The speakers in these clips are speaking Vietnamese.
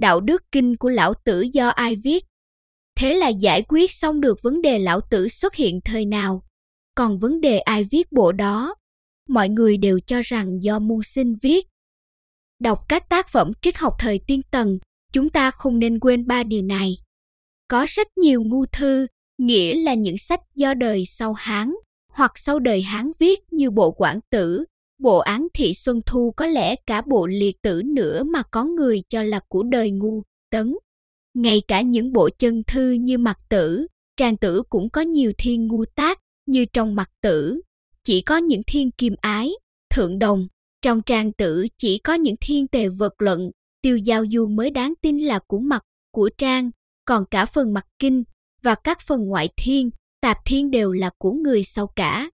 đạo đức kinh của lão tử do ai viết thế là giải quyết xong được vấn đề lão tử xuất hiện thời nào còn vấn đề ai viết bộ đó mọi người đều cho rằng do mưu sinh viết đọc các tác phẩm triết học thời tiên tần chúng ta không nên quên ba điều này có rất nhiều ngu thư nghĩa là những sách do đời sau hán hoặc sau đời hán viết như bộ quản tử Bộ án Thị Xuân Thu có lẽ cả bộ liệt tử nữa mà có người cho là của đời ngu, tấn. Ngay cả những bộ chân thư như mặt tử, trang tử cũng có nhiều thiên ngu tác như trong mặt tử. Chỉ có những thiên kim ái, thượng đồng, trong trang tử chỉ có những thiên tề vật luận, tiêu giao du mới đáng tin là của mặt, của trang, còn cả phần mặt kinh và các phần ngoại thiên, tạp thiên đều là của người sau cả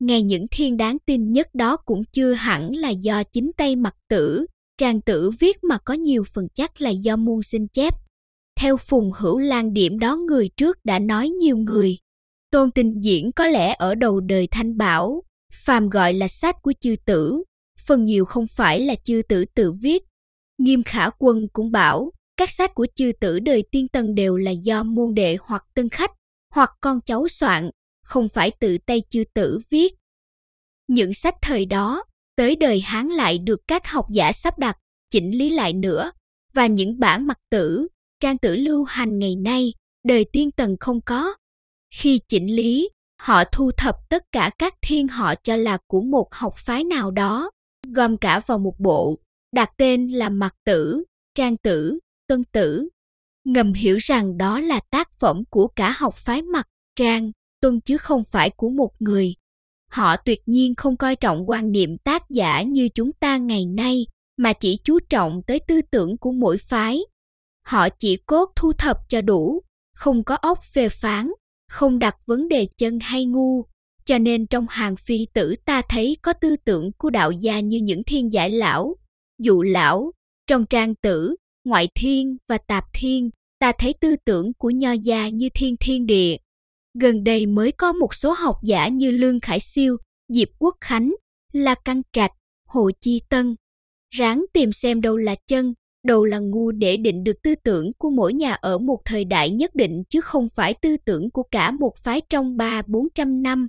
ngay những thiên đáng tin nhất đó cũng chưa hẳn là do chính tay mặc tử, trang tử viết mà có nhiều phần chắc là do muôn sinh chép. Theo Phùng Hữu Lan điểm đó người trước đã nói nhiều người. Tôn tình diễn có lẽ ở đầu đời Thanh Bảo, phàm gọi là sách của chư tử, phần nhiều không phải là chư tử tự viết. Nghiêm khả quân cũng bảo, các sách của chư tử đời tiên tần đều là do môn đệ hoặc tân khách, hoặc con cháu soạn, không phải tự tay chư tử viết. Những sách thời đó, tới đời Hán lại được các học giả sắp đặt, chỉnh lý lại nữa, và những bản mặt tử, trang tử lưu hành ngày nay, đời tiên tần không có. Khi chỉnh lý, họ thu thập tất cả các thiên họ cho là của một học phái nào đó, gom cả vào một bộ, đặt tên là mặt tử, trang tử, tân tử, ngầm hiểu rằng đó là tác phẩm của cả học phái mặt trang tuân chứ không phải của một người họ tuyệt nhiên không coi trọng quan niệm tác giả như chúng ta ngày nay mà chỉ chú trọng tới tư tưởng của mỗi phái họ chỉ cốt thu thập cho đủ không có óc phê phán không đặt vấn đề chân hay ngu cho nên trong hàng phi tử ta thấy có tư tưởng của đạo gia như những thiên giải lão dụ lão trong trang tử ngoại thiên và tạp thiên ta thấy tư tưởng của nho gia như thiên thiên địa gần đây mới có một số học giả như Lương Khải Siêu, Diệp Quốc Khánh, La Căng Trạch, Hồ Chi Tân. Ráng tìm xem đâu là chân, đâu là ngu để định được tư tưởng của mỗi nhà ở một thời đại nhất định chứ không phải tư tưởng của cả một phái trong ba bốn trăm năm.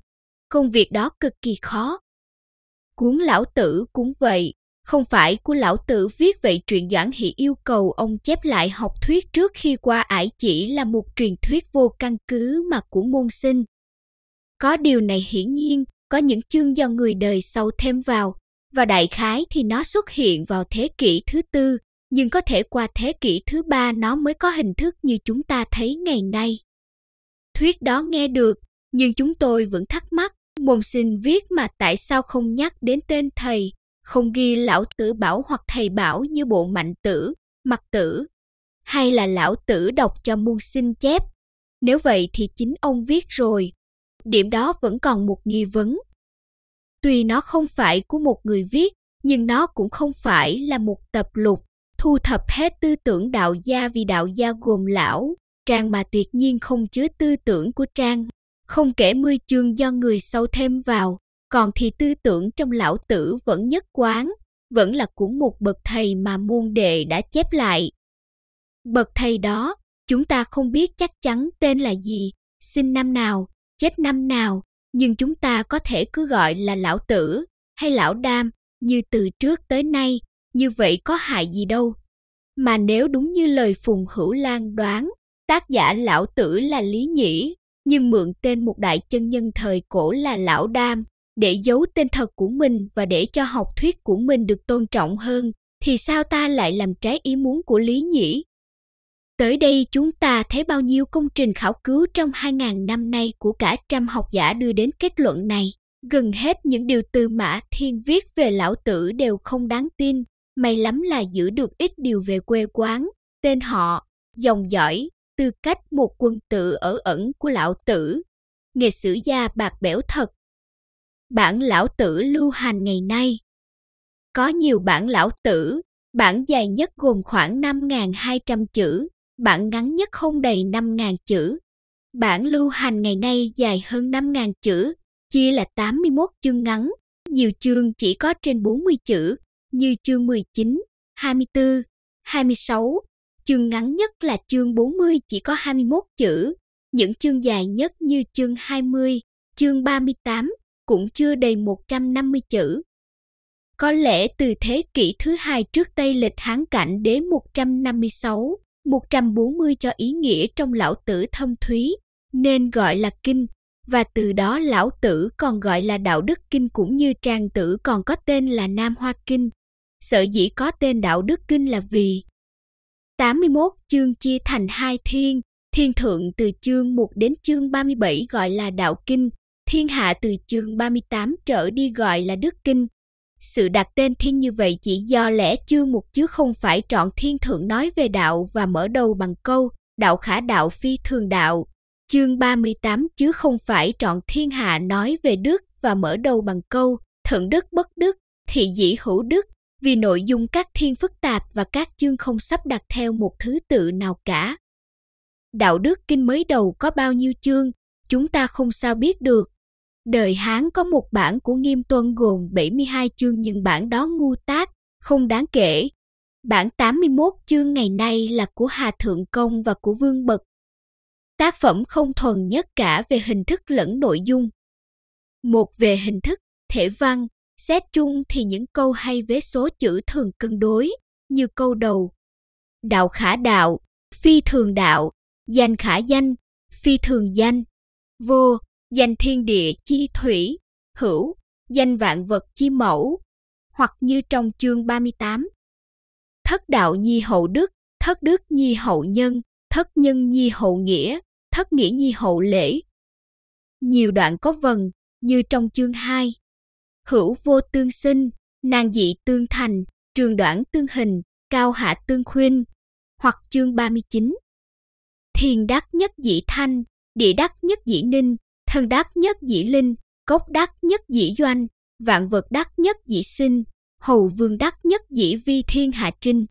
Công việc đó cực kỳ khó. Cuốn lão tử cũng vậy, không phải của lão tử viết vậy truyện Doãn Hỷ yêu cầu ông chép lại học thuyết trước khi qua ải chỉ là một truyền thuyết vô căn cứ mà của môn sinh. Có điều này hiển nhiên, có những chương do người đời sau thêm vào, và đại khái thì nó xuất hiện vào thế kỷ thứ tư, nhưng có thể qua thế kỷ thứ ba nó mới có hình thức như chúng ta thấy ngày nay. Thuyết đó nghe được, nhưng chúng tôi vẫn thắc mắc, môn sinh viết mà tại sao không nhắc đến tên thầy, không ghi lão tử bảo hoặc thầy bảo như bộ mạnh tử, mặt tử, hay là lão tử đọc cho muôn sinh chép. Nếu vậy thì chính ông viết rồi. Điểm đó vẫn còn một nghi vấn. Tuy nó không phải của một người viết, nhưng nó cũng không phải là một tập lục thu thập hết tư tưởng đạo gia vì đạo gia gồm lão, trang mà tuyệt nhiên không chứa tư tưởng của trang, không kể mươi chương do người sâu thêm vào, còn thì tư tưởng trong lão tử vẫn nhất quán, vẫn là của một bậc thầy mà môn đệ đã chép lại. Bậc thầy đó, chúng ta không biết chắc chắn tên là gì, sinh năm nào, chết năm nào, nhưng chúng ta có thể cứ gọi là lão tử hay lão đam như từ trước tới nay, như vậy có hại gì đâu. Mà nếu đúng như lời Phùng Hữu Lan đoán, tác giả lão tử là Lý Nhĩ, nhưng mượn tên một đại chân nhân thời cổ là lão đam để giấu tên thật của mình và để cho học thuyết của mình được tôn trọng hơn thì sao ta lại làm trái ý muốn của lý Nhĩ? tới đây chúng ta thấy bao nhiêu công trình khảo cứu trong 2.000 năm nay của cả trăm học giả đưa đến kết luận này gần hết những điều từ mã thiên viết về lão tử đều không đáng tin may lắm là giữ được ít điều về quê quán tên họ dòng dõi tư cách một quân tử ở ẩn của lão tử nghệ sử gia bạc bẽo thật bản lão tử lưu hành ngày nay. Có nhiều bản lão tử, bản dài nhất gồm khoảng 5.200 chữ, bản ngắn nhất không đầy 5.000 chữ. Bản lưu hành ngày nay dài hơn 5.000 chữ, chia là 81 chương ngắn, nhiều chương chỉ có trên 40 chữ, như chương 19, 24, 26. Chương ngắn nhất là chương 40 chỉ có 21 chữ, những chương dài nhất như chương 20, chương 38, cũng chưa đầy 150 chữ. Có lẽ từ thế kỷ thứ hai trước Tây lịch Hán Cảnh đế 156, 140 cho ý nghĩa trong lão tử thông thúy, nên gọi là kinh, và từ đó lão tử còn gọi là đạo đức kinh cũng như trang tử còn có tên là Nam Hoa Kinh. Sở dĩ có tên đạo đức kinh là vì 81 chương chia thành hai thiên, thiên thượng từ chương 1 đến chương 37 gọi là đạo kinh, Thiên hạ từ chương 38 trở đi gọi là Đức Kinh. Sự đặt tên thiên như vậy chỉ do lẽ chương một chứ không phải trọn thiên thượng nói về đạo và mở đầu bằng câu đạo khả đạo phi thường đạo. Chương 38 chứ không phải trọn thiên hạ nói về đức và mở đầu bằng câu thượng đức bất đức, thị dĩ hữu đức, vì nội dung các thiên phức tạp và các chương không sắp đặt theo một thứ tự nào cả. Đạo đức kinh mới đầu có bao nhiêu chương, chúng ta không sao biết được, Đời Hán có một bản của Nghiêm Tuân gồm 72 chương nhưng bản đó ngu tác, không đáng kể. Bản 81 chương ngày nay là của Hà Thượng Công và của Vương Bật. Tác phẩm không thuần nhất cả về hình thức lẫn nội dung. Một về hình thức, thể văn, xét chung thì những câu hay với số chữ thường cân đối, như câu đầu. Đạo khả đạo, phi thường đạo, danh khả danh, phi thường danh, vô, danh thiên địa chi thủy, hữu, danh vạn vật chi mẫu, hoặc như trong chương 38. Thất đạo nhi hậu đức, thất đức nhi hậu nhân, thất nhân nhi hậu nghĩa, thất nghĩa nhi hậu lễ. Nhiều đoạn có vần, như trong chương 2. Hữu vô tương sinh, nàng dị tương thành, trường đoạn tương hình, cao hạ tương khuyên, hoặc chương 39. Thiền đắc nhất dị thanh, địa đắc nhất dị ninh, thân đắc nhất dĩ linh, cốc đắc nhất dĩ doanh, vạn vật đắc nhất dĩ sinh, hầu vương đắc nhất dĩ vi thiên hạ trinh.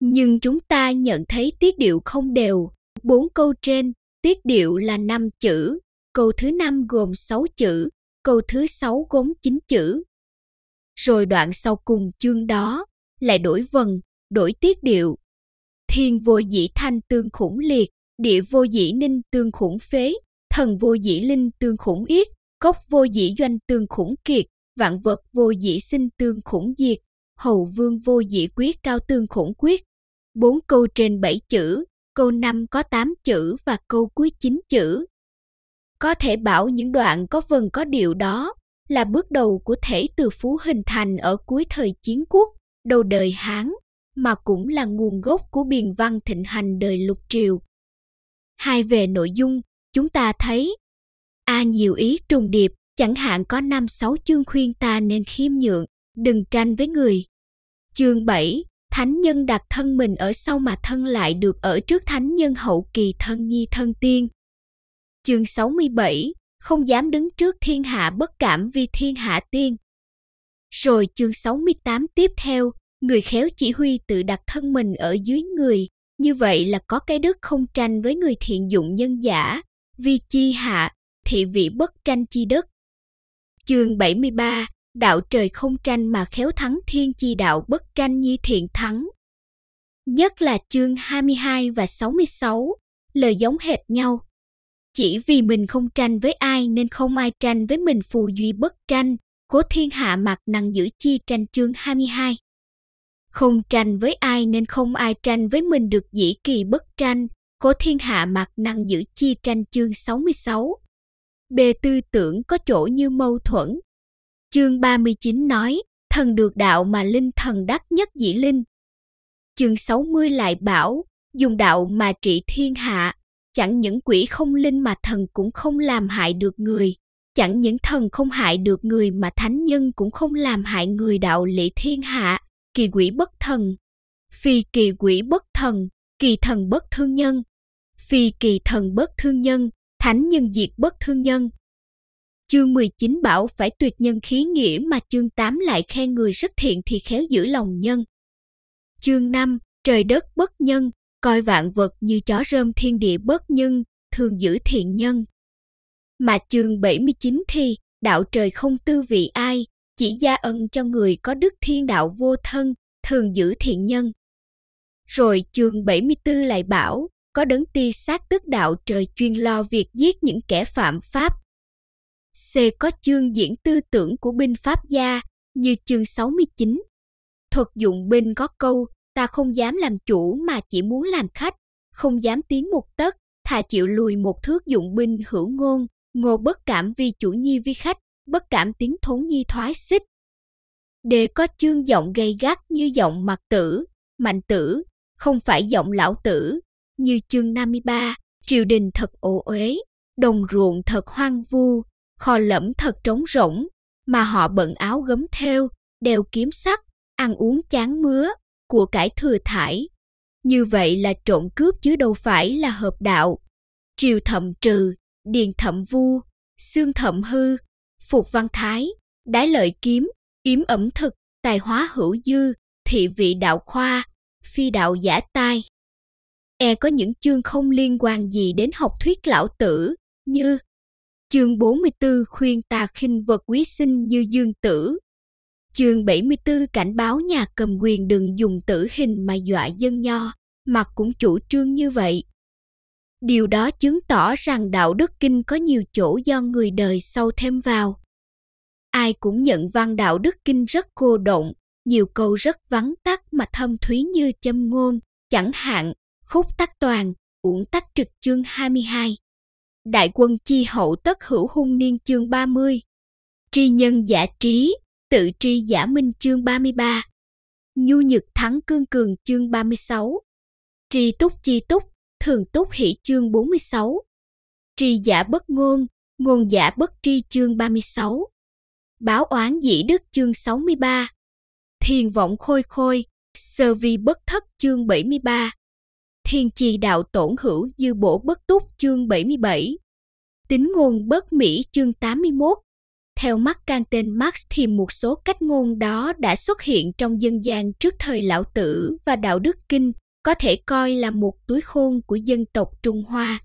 Nhưng chúng ta nhận thấy tiết điệu không đều, bốn câu trên, tiết điệu là năm chữ, câu thứ năm gồm sáu chữ, câu thứ sáu gồm chín chữ. Rồi đoạn sau cùng chương đó, lại đổi vần, đổi tiết điệu. Thiên vô dĩ thanh tương khủng liệt, địa vô dĩ ninh tương khủng phế, thần vô dĩ linh tương khủng yết, cốc vô dĩ doanh tương khủng kiệt, vạn vật vô dĩ sinh tương khủng diệt, hầu vương vô dĩ quyết cao tương khủng quyết. Bốn câu trên bảy chữ, câu năm có tám chữ và câu cuối chín chữ. Có thể bảo những đoạn có vần có điệu đó là bước đầu của thể từ phú hình thành ở cuối thời chiến quốc, đầu đời Hán, mà cũng là nguồn gốc của biền văn thịnh hành đời lục triều. Hai về nội dung, chúng ta thấy a à, nhiều ý trùng điệp chẳng hạn có năm sáu chương khuyên ta nên khiêm nhượng, đừng tranh với người. Chương 7, Thánh nhân đặt thân mình ở sau mà thân lại được ở trước thánh nhân hậu kỳ thân nhi thân tiên. Chương 67, không dám đứng trước thiên hạ bất cảm vì thiên hạ tiên. Rồi chương 68 tiếp theo, người khéo chỉ huy tự đặt thân mình ở dưới người, như vậy là có cái đức không tranh với người thiện dụng nhân giả, vi chi hạ, thị vị bất tranh chi đất. Chương 73, đạo trời không tranh mà khéo thắng thiên chi đạo bất tranh nhi thiện thắng. Nhất là chương 22 và 66, lời giống hệt nhau. Chỉ vì mình không tranh với ai nên không ai tranh với mình phù duy bất tranh, cố thiên hạ mặt năng giữ chi tranh chương 22. Không tranh với ai nên không ai tranh với mình được dĩ kỳ bất tranh, có thiên hạ mạc năng giữ chi tranh chương 66. Bề tư tưởng có chỗ như mâu thuẫn. Chương 39 nói, thần được đạo mà linh thần đắc nhất dĩ linh. Chương 60 lại bảo, dùng đạo mà trị thiên hạ, chẳng những quỷ không linh mà thần cũng không làm hại được người, chẳng những thần không hại được người mà thánh nhân cũng không làm hại người đạo lý thiên hạ, kỳ quỷ bất thần. Phi kỳ quỷ bất thần, kỳ thần bất thương nhân, Phi kỳ thần bất thương nhân, thánh nhân diệt bất thương nhân. Chương 19 bảo phải tuyệt nhân khí nghĩa mà chương 8 lại khen người rất thiện thì khéo giữ lòng nhân. Chương 5, trời đất bất nhân, coi vạn vật như chó rơm thiên địa bất nhân, thường giữ thiện nhân. Mà chương 79 thì, đạo trời không tư vị ai, chỉ gia ân cho người có đức thiên đạo vô thân, thường giữ thiện nhân. Rồi chương 74 lại bảo, có đấng ti sát tước đạo trời chuyên lo việc giết những kẻ phạm pháp. C. Có chương diễn tư tưởng của binh pháp gia như chương 69. Thuật dụng binh có câu ta không dám làm chủ mà chỉ muốn làm khách, không dám tiến một tấc, thà chịu lùi một thước dụng binh hữu ngôn, ngô bất cảm vì chủ nhi vi khách, bất cảm tiếng thốn nhi thoái xích. d có chương giọng gây gắt như giọng mặt tử, mạnh tử, không phải giọng lão tử, như chương 53, triều đình thật ổ uế, đồng ruộng thật hoang vu, kho lẫm thật trống rỗng, mà họ bận áo gấm theo, đeo kiếm sắt, ăn uống chán mứa, của cải thừa thải. Như vậy là trộm cướp chứ đâu phải là hợp đạo. Triều thậm trừ, điền thậm vu, xương thậm hư, phục văn thái, đái lợi kiếm, yếm ẩm thực, tài hóa hữu dư, thị vị đạo khoa, phi đạo giả tai e có những chương không liên quan gì đến học thuyết lão tử, như chương 44 khuyên tà khinh vật quý sinh như dương tử, chương 74 cảnh báo nhà cầm quyền đừng dùng tử hình mà dọa dân nho, mà cũng chủ trương như vậy. Điều đó chứng tỏ rằng đạo đức kinh có nhiều chỗ do người đời sâu thêm vào. Ai cũng nhận văn đạo đức kinh rất cô động, nhiều câu rất vắng tắt mà thâm thúy như châm ngôn, chẳng hạn khúc tắc toàn, uổng tắc trực chương 22. Đại quân chi hậu tất hữu hung niên chương 30. Tri nhân giả trí, tự tri giả minh chương 33. Nhu nhược thắng cương cường chương 36. Tri túc chi túc, thường túc hỷ chương 46. Tri giả bất ngôn, ngôn giả bất tri chương 36. Báo oán dĩ đức chương 63. Thiền vọng khôi khôi, sơ vi bất thất chương 73. Thiên chi đạo tổn hữu dư bổ bất túc chương 77, tính ngôn bất mỹ chương 81. Theo mắt can tên Marx thì một số cách ngôn đó đã xuất hiện trong dân gian trước thời lão tử và đạo đức kinh, có thể coi là một túi khôn của dân tộc Trung Hoa.